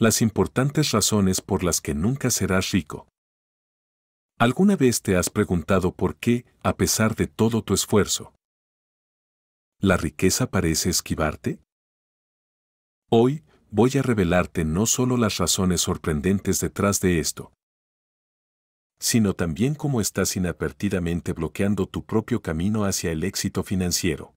las importantes razones por las que nunca serás rico. ¿Alguna vez te has preguntado por qué, a pesar de todo tu esfuerzo, la riqueza parece esquivarte? Hoy, voy a revelarte no solo las razones sorprendentes detrás de esto, sino también cómo estás inadvertidamente bloqueando tu propio camino hacia el éxito financiero.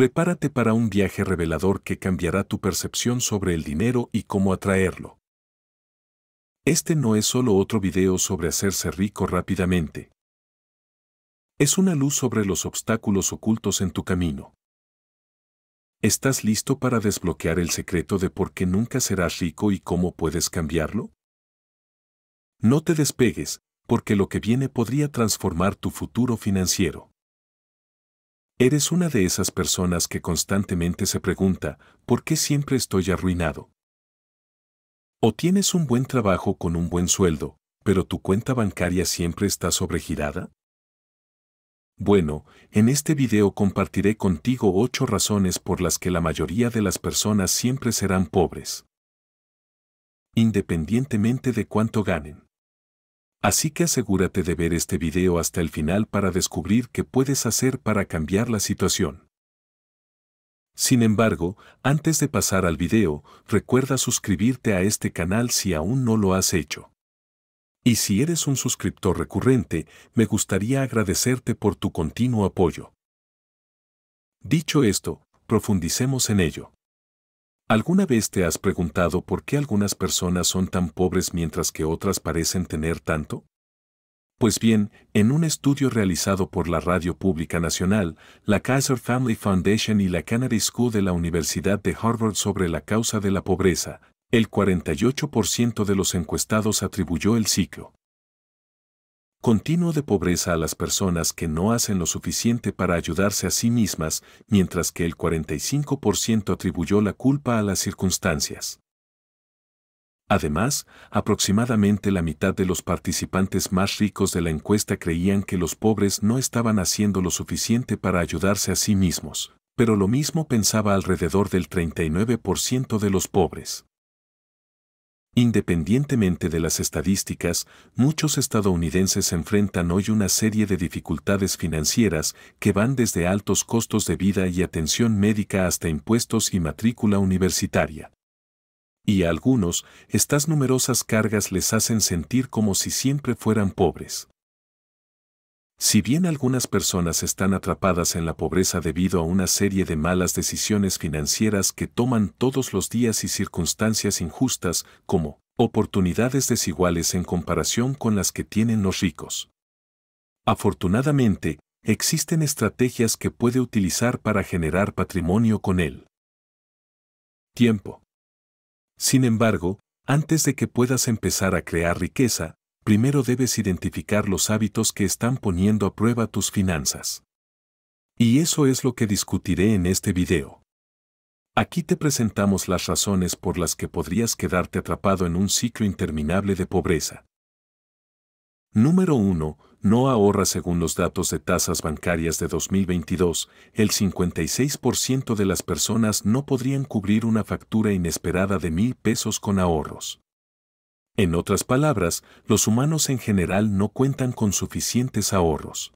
Prepárate para un viaje revelador que cambiará tu percepción sobre el dinero y cómo atraerlo. Este no es solo otro video sobre hacerse rico rápidamente. Es una luz sobre los obstáculos ocultos en tu camino. ¿Estás listo para desbloquear el secreto de por qué nunca serás rico y cómo puedes cambiarlo? No te despegues, porque lo que viene podría transformar tu futuro financiero. Eres una de esas personas que constantemente se pregunta, ¿por qué siempre estoy arruinado? O tienes un buen trabajo con un buen sueldo, pero tu cuenta bancaria siempre está sobregirada? Bueno, en este video compartiré contigo ocho razones por las que la mayoría de las personas siempre serán pobres. Independientemente de cuánto ganen. Así que asegúrate de ver este video hasta el final para descubrir qué puedes hacer para cambiar la situación. Sin embargo, antes de pasar al video, recuerda suscribirte a este canal si aún no lo has hecho. Y si eres un suscriptor recurrente, me gustaría agradecerte por tu continuo apoyo. Dicho esto, profundicemos en ello. ¿Alguna vez te has preguntado por qué algunas personas son tan pobres mientras que otras parecen tener tanto? Pues bien, en un estudio realizado por la Radio Pública Nacional, la Kaiser Family Foundation y la Canary School de la Universidad de Harvard sobre la causa de la pobreza, el 48% de los encuestados atribuyó el ciclo continuo de pobreza a las personas que no hacen lo suficiente para ayudarse a sí mismas, mientras que el 45% atribuyó la culpa a las circunstancias. Además, aproximadamente la mitad de los participantes más ricos de la encuesta creían que los pobres no estaban haciendo lo suficiente para ayudarse a sí mismos, pero lo mismo pensaba alrededor del 39% de los pobres. Independientemente de las estadísticas, muchos estadounidenses enfrentan hoy una serie de dificultades financieras que van desde altos costos de vida y atención médica hasta impuestos y matrícula universitaria. Y a algunos, estas numerosas cargas les hacen sentir como si siempre fueran pobres. Si bien algunas personas están atrapadas en la pobreza debido a una serie de malas decisiones financieras que toman todos los días y circunstancias injustas como oportunidades desiguales en comparación con las que tienen los ricos. Afortunadamente, existen estrategias que puede utilizar para generar patrimonio con él. Tiempo. Sin embargo, antes de que puedas empezar a crear riqueza, primero debes identificar los hábitos que están poniendo a prueba tus finanzas. Y eso es lo que discutiré en este video. Aquí te presentamos las razones por las que podrías quedarte atrapado en un ciclo interminable de pobreza. Número 1. No ahorra según los datos de tasas bancarias de 2022, el 56% de las personas no podrían cubrir una factura inesperada de mil pesos con ahorros. En otras palabras, los humanos en general no cuentan con suficientes ahorros.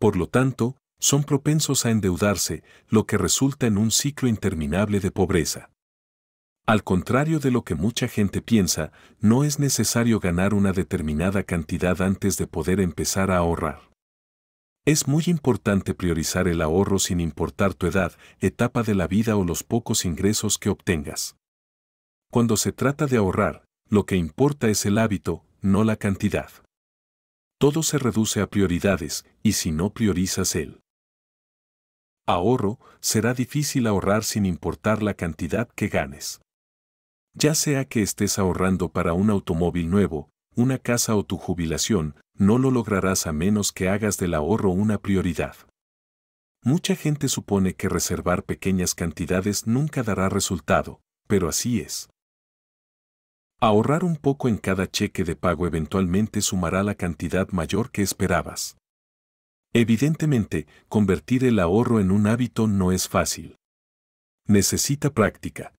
Por lo tanto, son propensos a endeudarse, lo que resulta en un ciclo interminable de pobreza. Al contrario de lo que mucha gente piensa, no es necesario ganar una determinada cantidad antes de poder empezar a ahorrar. Es muy importante priorizar el ahorro sin importar tu edad, etapa de la vida o los pocos ingresos que obtengas. Cuando se trata de ahorrar, lo que importa es el hábito, no la cantidad. Todo se reduce a prioridades, y si no priorizas el ahorro, será difícil ahorrar sin importar la cantidad que ganes. Ya sea que estés ahorrando para un automóvil nuevo, una casa o tu jubilación, no lo lograrás a menos que hagas del ahorro una prioridad. Mucha gente supone que reservar pequeñas cantidades nunca dará resultado, pero así es. Ahorrar un poco en cada cheque de pago eventualmente sumará la cantidad mayor que esperabas. Evidentemente, convertir el ahorro en un hábito no es fácil. Necesita práctica.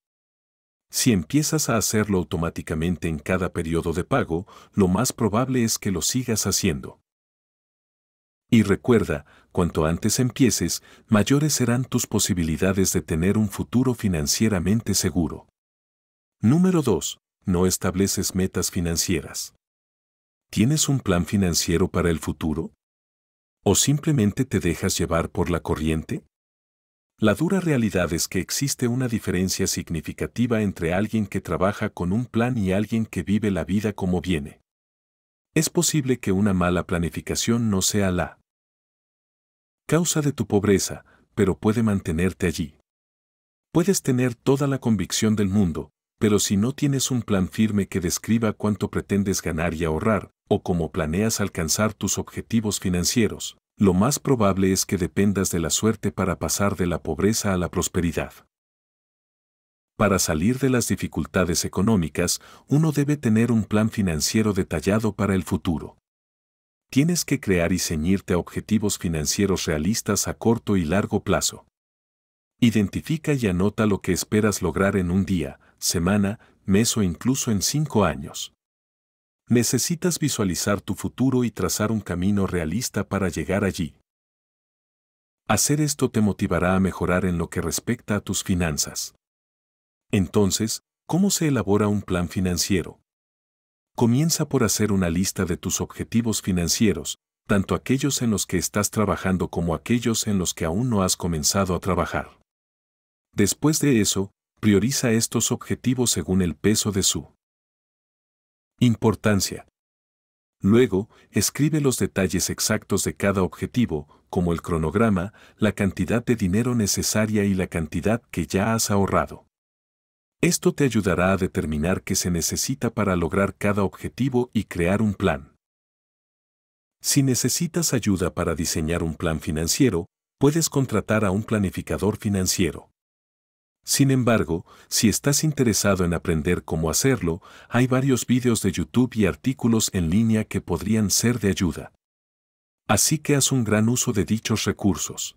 Si empiezas a hacerlo automáticamente en cada periodo de pago, lo más probable es que lo sigas haciendo. Y recuerda, cuanto antes empieces, mayores serán tus posibilidades de tener un futuro financieramente seguro. Número 2 no estableces metas financieras. ¿Tienes un plan financiero para el futuro? ¿O simplemente te dejas llevar por la corriente? La dura realidad es que existe una diferencia significativa entre alguien que trabaja con un plan y alguien que vive la vida como viene. Es posible que una mala planificación no sea la causa de tu pobreza, pero puede mantenerte allí. Puedes tener toda la convicción del mundo, pero si no tienes un plan firme que describa cuánto pretendes ganar y ahorrar, o cómo planeas alcanzar tus objetivos financieros, lo más probable es que dependas de la suerte para pasar de la pobreza a la prosperidad. Para salir de las dificultades económicas, uno debe tener un plan financiero detallado para el futuro. Tienes que crear y ceñirte a objetivos financieros realistas a corto y largo plazo. Identifica y anota lo que esperas lograr en un día, semana, mes o incluso en cinco años. Necesitas visualizar tu futuro y trazar un camino realista para llegar allí. Hacer esto te motivará a mejorar en lo que respecta a tus finanzas. Entonces, ¿cómo se elabora un plan financiero? Comienza por hacer una lista de tus objetivos financieros, tanto aquellos en los que estás trabajando como aquellos en los que aún no has comenzado a trabajar. Después de eso, prioriza estos objetivos según el peso de su importancia. Luego, escribe los detalles exactos de cada objetivo, como el cronograma, la cantidad de dinero necesaria y la cantidad que ya has ahorrado. Esto te ayudará a determinar qué se necesita para lograr cada objetivo y crear un plan. Si necesitas ayuda para diseñar un plan financiero, puedes contratar a un planificador financiero. Sin embargo, si estás interesado en aprender cómo hacerlo, hay varios vídeos de YouTube y artículos en línea que podrían ser de ayuda. Así que haz un gran uso de dichos recursos.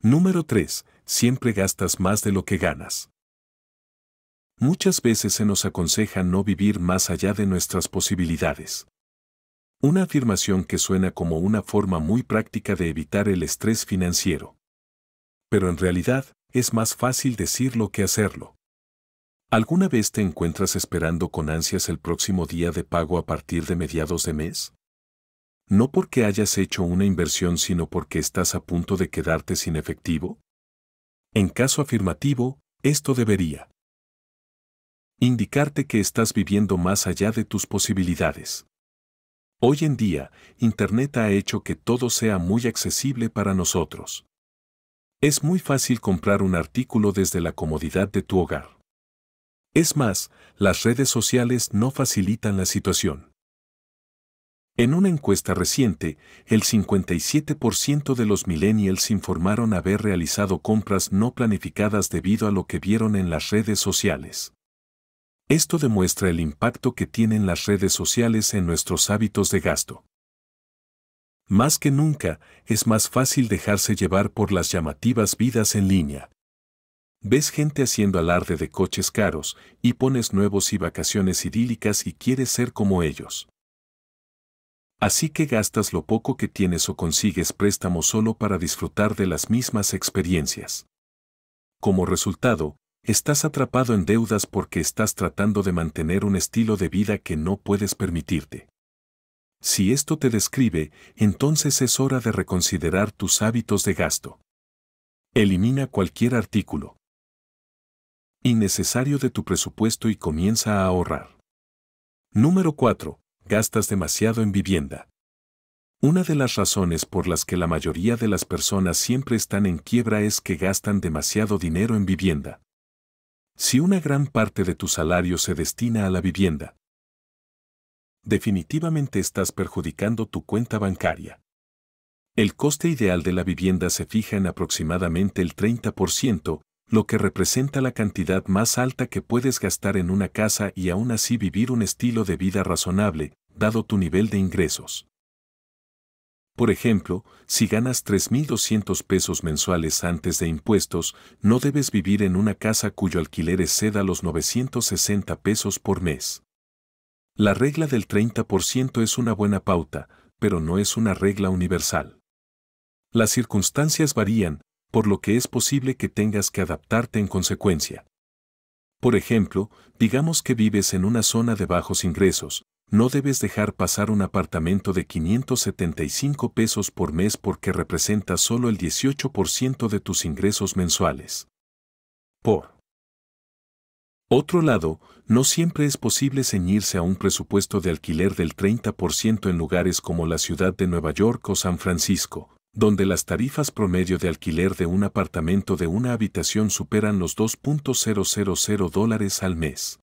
Número 3. Siempre gastas más de lo que ganas. Muchas veces se nos aconseja no vivir más allá de nuestras posibilidades. Una afirmación que suena como una forma muy práctica de evitar el estrés financiero. Pero en realidad, es más fácil decirlo que hacerlo. ¿Alguna vez te encuentras esperando con ansias el próximo día de pago a partir de mediados de mes? No porque hayas hecho una inversión, sino porque estás a punto de quedarte sin efectivo? En caso afirmativo, esto debería indicarte que estás viviendo más allá de tus posibilidades. Hoy en día, Internet ha hecho que todo sea muy accesible para nosotros. Es muy fácil comprar un artículo desde la comodidad de tu hogar. Es más, las redes sociales no facilitan la situación. En una encuesta reciente, el 57% de los millennials informaron haber realizado compras no planificadas debido a lo que vieron en las redes sociales. Esto demuestra el impacto que tienen las redes sociales en nuestros hábitos de gasto. Más que nunca, es más fácil dejarse llevar por las llamativas vidas en línea. Ves gente haciendo alarde de coches caros, y pones nuevos y vacaciones idílicas y quieres ser como ellos. Así que gastas lo poco que tienes o consigues préstamo solo para disfrutar de las mismas experiencias. Como resultado, estás atrapado en deudas porque estás tratando de mantener un estilo de vida que no puedes permitirte. Si esto te describe, entonces es hora de reconsiderar tus hábitos de gasto. Elimina cualquier artículo innecesario de tu presupuesto y comienza a ahorrar. Número 4. Gastas demasiado en vivienda. Una de las razones por las que la mayoría de las personas siempre están en quiebra es que gastan demasiado dinero en vivienda. Si una gran parte de tu salario se destina a la vivienda, definitivamente estás perjudicando tu cuenta bancaria. El coste ideal de la vivienda se fija en aproximadamente el 30%, lo que representa la cantidad más alta que puedes gastar en una casa y aún así vivir un estilo de vida razonable, dado tu nivel de ingresos. Por ejemplo, si ganas 3.200 pesos mensuales antes de impuestos, no debes vivir en una casa cuyo alquiler exceda los 960 pesos por mes. La regla del 30% es una buena pauta, pero no es una regla universal. Las circunstancias varían, por lo que es posible que tengas que adaptarte en consecuencia. Por ejemplo, digamos que vives en una zona de bajos ingresos, no debes dejar pasar un apartamento de 575 pesos por mes porque representa solo el 18% de tus ingresos mensuales. Por otro lado, no siempre es posible ceñirse a un presupuesto de alquiler del 30% en lugares como la ciudad de Nueva York o San Francisco, donde las tarifas promedio de alquiler de un apartamento de una habitación superan los 2.000 dólares al mes.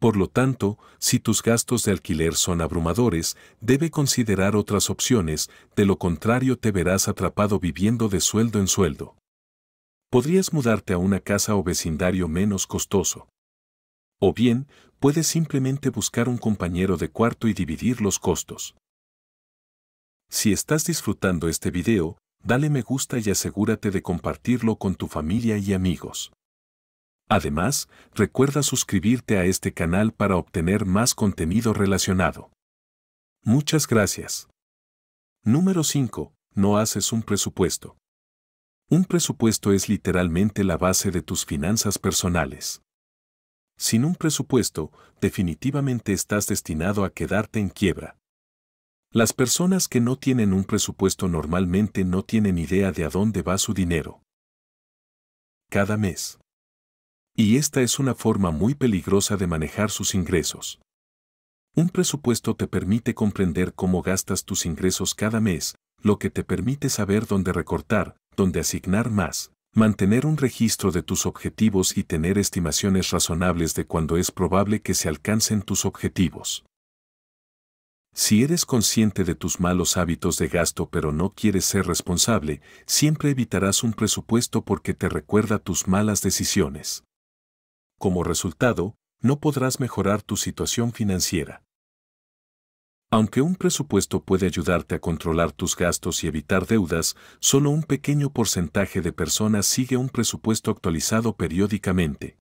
Por lo tanto, si tus gastos de alquiler son abrumadores, debe considerar otras opciones, de lo contrario te verás atrapado viviendo de sueldo en sueldo podrías mudarte a una casa o vecindario menos costoso. O bien, puedes simplemente buscar un compañero de cuarto y dividir los costos. Si estás disfrutando este video, dale me gusta y asegúrate de compartirlo con tu familia y amigos. Además, recuerda suscribirte a este canal para obtener más contenido relacionado. Muchas gracias. Número 5. No haces un presupuesto. Un presupuesto es literalmente la base de tus finanzas personales. Sin un presupuesto, definitivamente estás destinado a quedarte en quiebra. Las personas que no tienen un presupuesto normalmente no tienen idea de a dónde va su dinero. Cada mes. Y esta es una forma muy peligrosa de manejar sus ingresos. Un presupuesto te permite comprender cómo gastas tus ingresos cada mes, lo que te permite saber dónde recortar, donde asignar más, mantener un registro de tus objetivos y tener estimaciones razonables de cuándo es probable que se alcancen tus objetivos. Si eres consciente de tus malos hábitos de gasto pero no quieres ser responsable, siempre evitarás un presupuesto porque te recuerda tus malas decisiones. Como resultado, no podrás mejorar tu situación financiera. Aunque un presupuesto puede ayudarte a controlar tus gastos y evitar deudas, solo un pequeño porcentaje de personas sigue un presupuesto actualizado periódicamente.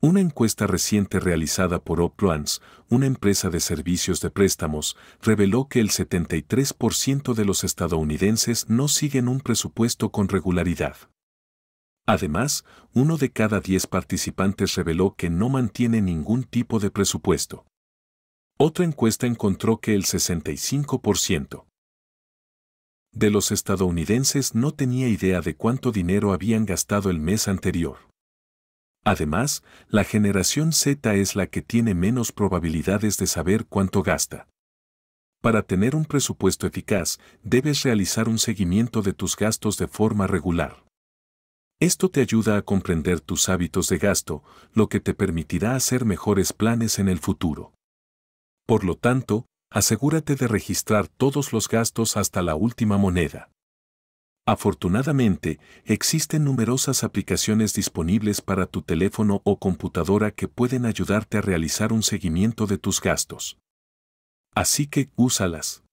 Una encuesta reciente realizada por OPRUANS, una empresa de servicios de préstamos, reveló que el 73% de los estadounidenses no siguen un presupuesto con regularidad. Además, uno de cada 10 participantes reveló que no mantiene ningún tipo de presupuesto. Otra encuesta encontró que el 65% de los estadounidenses no tenía idea de cuánto dinero habían gastado el mes anterior. Además, la generación Z es la que tiene menos probabilidades de saber cuánto gasta. Para tener un presupuesto eficaz, debes realizar un seguimiento de tus gastos de forma regular. Esto te ayuda a comprender tus hábitos de gasto, lo que te permitirá hacer mejores planes en el futuro. Por lo tanto, asegúrate de registrar todos los gastos hasta la última moneda. Afortunadamente, existen numerosas aplicaciones disponibles para tu teléfono o computadora que pueden ayudarte a realizar un seguimiento de tus gastos. Así que úsalas.